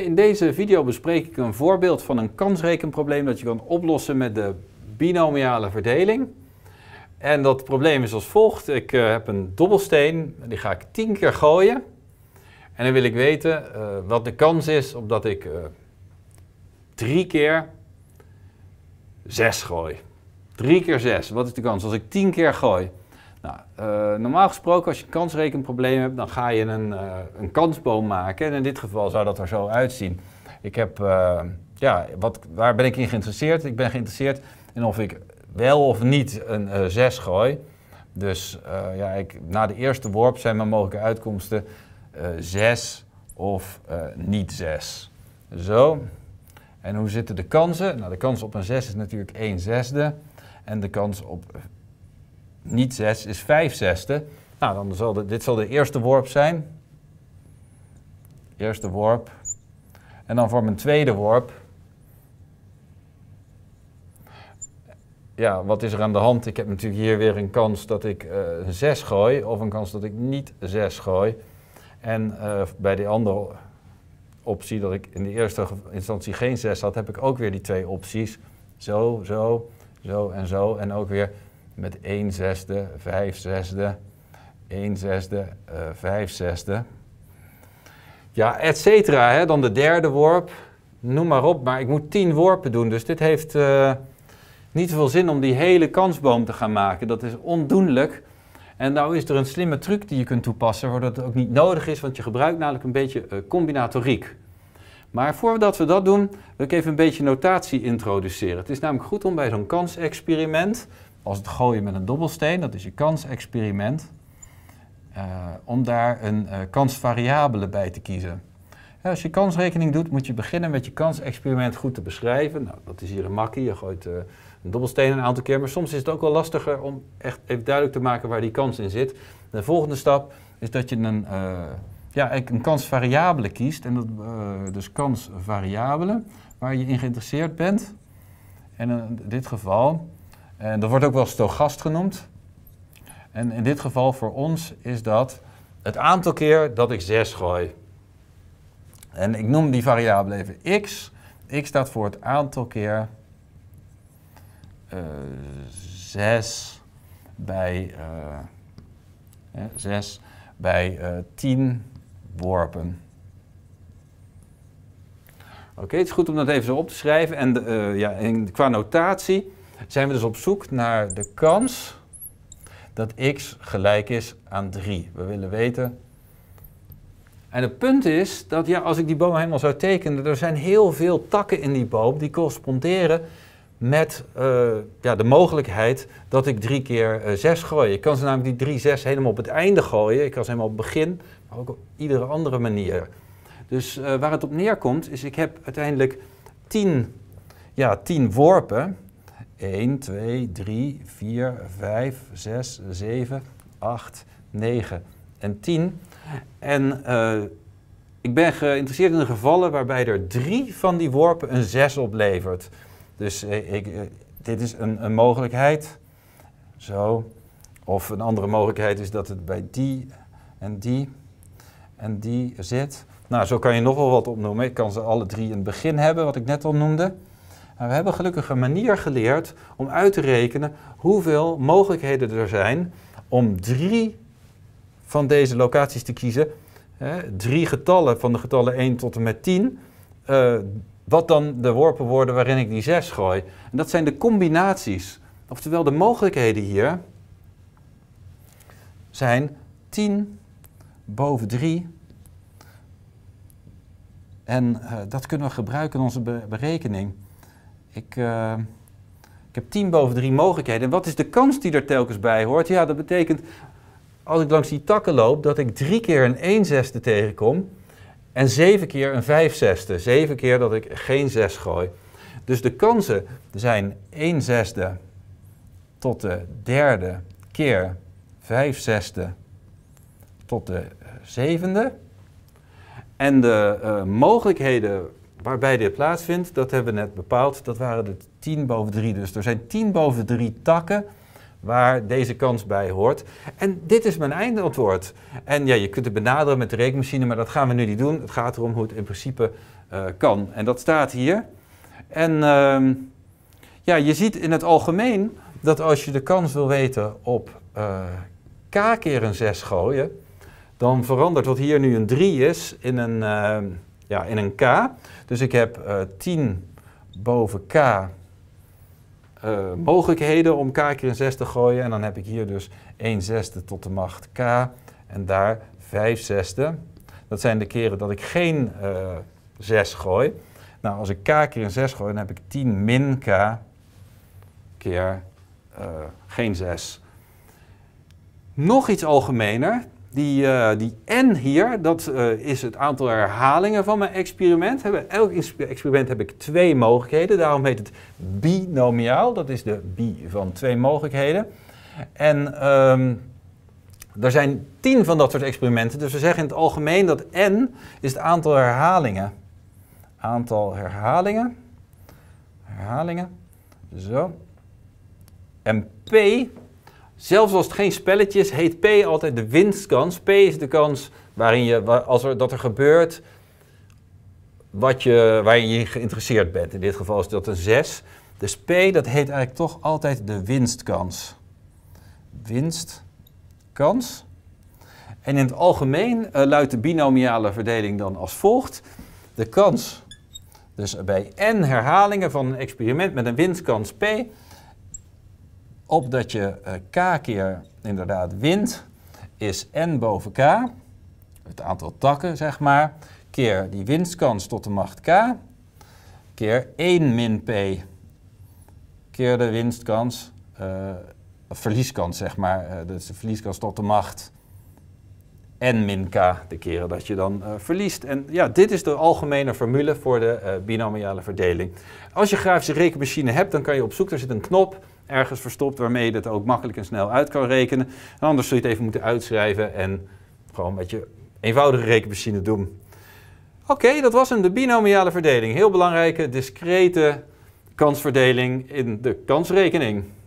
in deze video bespreek ik een voorbeeld van een kansrekenprobleem dat je kan oplossen met de binomiale verdeling. En dat probleem is als volgt. Ik eh, heb een dobbelsteen, die ga ik 10 keer gooien. En dan wil ik weten eh, wat de kans is op dat ik 3 eh, keer 6 gooi. 3 keer 6, wat is de kans als ik 10 keer gooi? Nou, eh, normaal gesproken, als je een kansrekenprobleem hebt, dan ga je een, eh, een kansboom maken. En in dit geval zou dat er zo uitzien. Ik heb, eh, ja, wat, waar ben ik in geïnteresseerd? Ik ben geïnteresseerd in of ik wel of niet een 6 gooi. Dus ja, ik, na de eerste worp zijn mijn mogelijke uitkomsten 6 of niet 6. Zo. En hoe zitten de kansen? Nou, de kans op een 6 is natuurlijk 1 zesde. En de kans op niet 6 is 5 zesde. Nou, dan zal dit zal de eerste worp zijn. Eerste worp. En dan voor mijn tweede worp. Ja, wat is er aan de hand? Ik heb natuurlijk hier weer een kans dat ik uh, eh, 6 gooi of een kans dat ik niet 6 gooi. En eh, bij die andere optie, dat ik in de eerste instantie geen 6 had, heb ik ook weer die twee opties. Zo, zo, zo en zo. En ook weer met 1 zesde, 5 zesde, 1 zesde, uh, eh, 5 zesde. Ja, et cetera, hè? dan de derde worp. Noem maar op, maar ik moet 10 worpen doen. Dus dit heeft uh, niet veel zin om die hele kansboom te gaan maken. Dat is ondoenlijk. En nou is er een slimme truc die je kunt toepassen, waardoor het ook niet nodig is, want je gebruikt namelijk een beetje eh, combinatoriek. Maar voordat we dat doen, wil ik even een beetje notatie introduceren. Het is namelijk goed om bij zo'n kansexperiment als het gooien met een dobbelsteen, dat is je kansexperiment, uh, om daar een uh, kansvariabele bij te kiezen. Ja, als je kansrekening doet, moet je beginnen met je kansexperiment goed te beschrijven. Nou, dat is hier een makkie, je gooit eh, een dobbelsteen een aantal keer, maar soms is het ook wel lastiger om echt even duidelijk te maken waar die kans in zit. De volgende stap is dat je een, ja, een kansvariabele kiest, en dat, dus kansvariabele waar je in geïnteresseerd bent. En in dit geval en dat wordt ook wel stochast genoemd. En in dit geval voor ons is dat het aantal keer dat ik 6 gooi. En ik noem die variabele even x. x staat voor het aantal keer uh, eh, 6 bij, uh, eh, 6 bij uh, eh, 10 worpen. Oké, het is goed om dat even zo op te schrijven. En, ja, en qua notatie zijn we dus op zoek naar de kans dat x gelijk is aan 3. We willen weten... En het punt is dat ja, als ik die boom helemaal zou tekenen, er zijn heel veel takken in die boom die corresponderen met eh, ja, de mogelijkheid dat ik drie keer 6 eh, zes gooi. Ik kan ze namelijk die drie zes helemaal op het einde gooien. Ik kan ze helemaal op het begin, maar ook op iedere andere manier. Dus eh, waar het op neerkomt is, ik heb uiteindelijk tien, ja, tien worpen. 1, 2, 3, 4, 5, 6, 7, 8, 9 en 10. En uh, ik ben geïnteresseerd in de gevallen waarbij er drie van die worpen een 6 oplevert. Dus eh, ik, eh, dit is een, een mogelijkheid. Zo. Of een andere mogelijkheid is dat het bij die en die en die zit. Nou, zo kan je nog wel wat opnoemen. Ik kan ze alle drie in het begin hebben, wat ik net al noemde. Maar we hebben gelukkig een manier geleerd om uit te rekenen hoeveel mogelijkheden er zijn om drie van deze locaties te kiezen. Hè, drie getallen van de getallen 1 tot en met 10. Eh, wat dan de worpen worden waarin ik die 6 gooi. En dat zijn de combinaties. Oftewel de mogelijkheden hier zijn 10 boven 3. En eh, dat kunnen we gebruiken in onze berekening. Ik, uh, ik heb 10 boven drie mogelijkheden. En wat is de kans die er telkens bij hoort? Ja, dat betekent als ik langs die takken loop, dat ik drie keer een 1 zesde tegenkom en 7 keer een 5 zesde. 7 keer dat ik geen zes gooi. Dus de kansen zijn 1 zesde tot de derde keer 5 zesde tot de eh, zevende. En de uh, mogelijkheden waarbij dit plaatsvindt, dat hebben we net bepaald. Dat waren de 10 boven 3. Dus er zijn 10 boven 3 takken waar deze kans bij hoort. En dit is mijn eindantwoord. En ja, je kunt het benaderen met de rekenmachine, maar dat gaan we nu niet doen. Het gaat erom hoe het in principe eh, kan. En dat staat hier. En ehm, ja, je ziet in het algemeen dat als je de kans wil weten op eh, k keer een 6 gooien, dan verandert wat hier nu een 3 is in een... Ehm, ja, in een K. Dus ik heb uh, eh, 10 boven K uh, mogelijkheden om K keer een 6 te gooien. En dan heb ik hier dus 1 zesde tot de macht K en daar 5 zesde. Dat zijn de keren dat ik geen uh, eh, 6 gooi. Nou, als ik K keer een 6 gooi, dan heb ik 10 min K keer geen 6. Nog iets algemener, die, eh, die N hier, dat eh, is het aantal herhalingen van mijn experiment. Elk experiment heb ik twee mogelijkheden. Daarom heet het binomiaal. Dat is de b van twee mogelijkheden. En um, er zijn tien van dat soort experimenten. Dus we zeggen in het algemeen dat N is het aantal herhalingen. Aantal herhalingen. Herhalingen. Zo. En P Zelfs als het geen spelletje is, heet P altijd de winstkans. P is de kans waarin je, als er, dat er gebeurt wat je, waarin je geïnteresseerd bent. In dit geval is dat een 6. Dus P, dat heet eigenlijk toch altijd de winstkans. Winstkans. En in het algemeen eh, luidt de binomiale verdeling dan als volgt. De kans, dus bij n herhalingen van een experiment met een winstkans P, opdat je eh, k keer inderdaad wint, is n boven k, het aantal takken zeg maar, keer die winstkans tot de macht k, keer 1 min p, keer de winstkans, eh, verlieskans zeg maar, dus de verlieskans tot de macht n min k, de keren dat je dan verliest. En ja, dit is de algemene formule voor de binomiale verdeling. Als je grafische rekenmachine hebt, dan kan je op zoek, er zit een knop ergens verstopt waarmee je dat ook makkelijk en snel uit kan rekenen. En anders zul je het even moeten uitschrijven en gewoon met je eenvoudige rekenmachine doen. Oké, dat was hem, de binomiale verdeling. Heel belangrijke, discrete kansverdeling in de kansrekening.